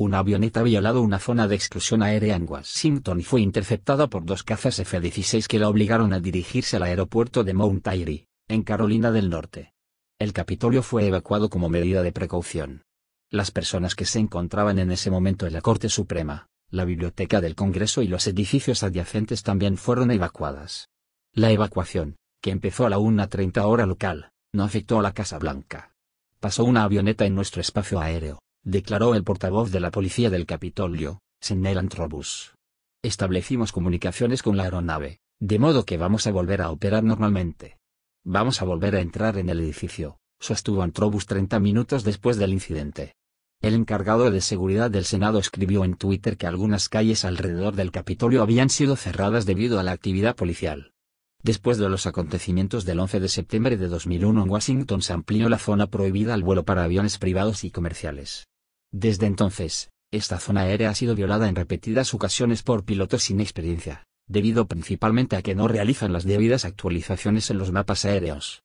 Una avioneta violado una zona de exclusión aérea en Washington y fue interceptada por dos cazas F-16 que la obligaron a dirigirse al aeropuerto de Mount Airy, en Carolina del Norte. El Capitolio fue evacuado como medida de precaución. Las personas que se encontraban en ese momento en la Corte Suprema, la Biblioteca del Congreso y los edificios adyacentes también fueron evacuadas. La evacuación, que empezó a la 1.30 hora local, no afectó a la Casa Blanca. Pasó una avioneta en nuestro espacio aéreo, declaró el portavoz de la policía del Capitolio, Senel Antrobus. Establecimos comunicaciones con la aeronave, de modo que vamos a volver a operar normalmente. Vamos a volver a entrar en el edificio, sostuvo Antrobus 30 minutos después del incidente. El encargado de seguridad del Senado escribió en Twitter que algunas calles alrededor del Capitolio habían sido cerradas debido a la actividad policial. Después de los acontecimientos del 11 de septiembre de 2001 en Washington se amplió la zona prohibida al vuelo para aviones privados y comerciales. Desde entonces, esta zona aérea ha sido violada en repetidas ocasiones por pilotos sin experiencia, debido principalmente a que no realizan las debidas actualizaciones en los mapas aéreos.